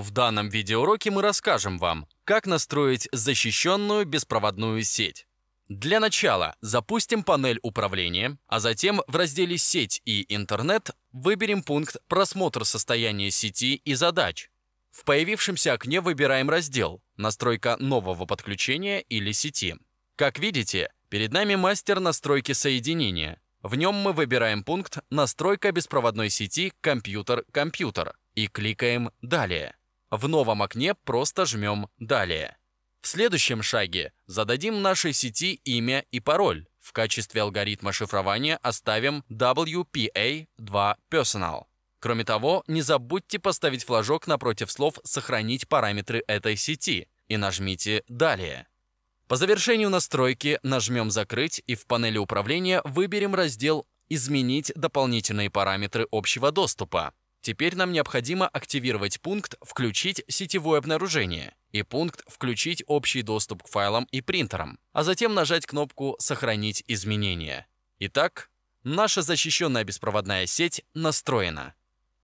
В данном видеоуроке мы расскажем вам, как настроить защищенную беспроводную сеть. Для начала запустим панель управления, а затем в разделе «Сеть» и «Интернет» выберем пункт «Просмотр состояния сети и задач». В появившемся окне выбираем раздел «Настройка нового подключения или сети». Как видите, перед нами мастер настройки соединения. В нем мы выбираем пункт «Настройка беспроводной сети компьютер-компьютер» и кликаем «Далее». В новом окне просто жмем «Далее». В следующем шаге зададим нашей сети имя и пароль. В качестве алгоритма шифрования оставим WPA2 Personal. Кроме того, не забудьте поставить флажок напротив слов «Сохранить параметры этой сети» и нажмите «Далее». По завершению настройки нажмем «Закрыть» и в панели управления выберем раздел «Изменить дополнительные параметры общего доступа». Теперь нам необходимо активировать пункт «Включить сетевое обнаружение» и пункт «Включить общий доступ к файлам и принтерам», а затем нажать кнопку «Сохранить изменения». Итак, наша защищенная беспроводная сеть настроена.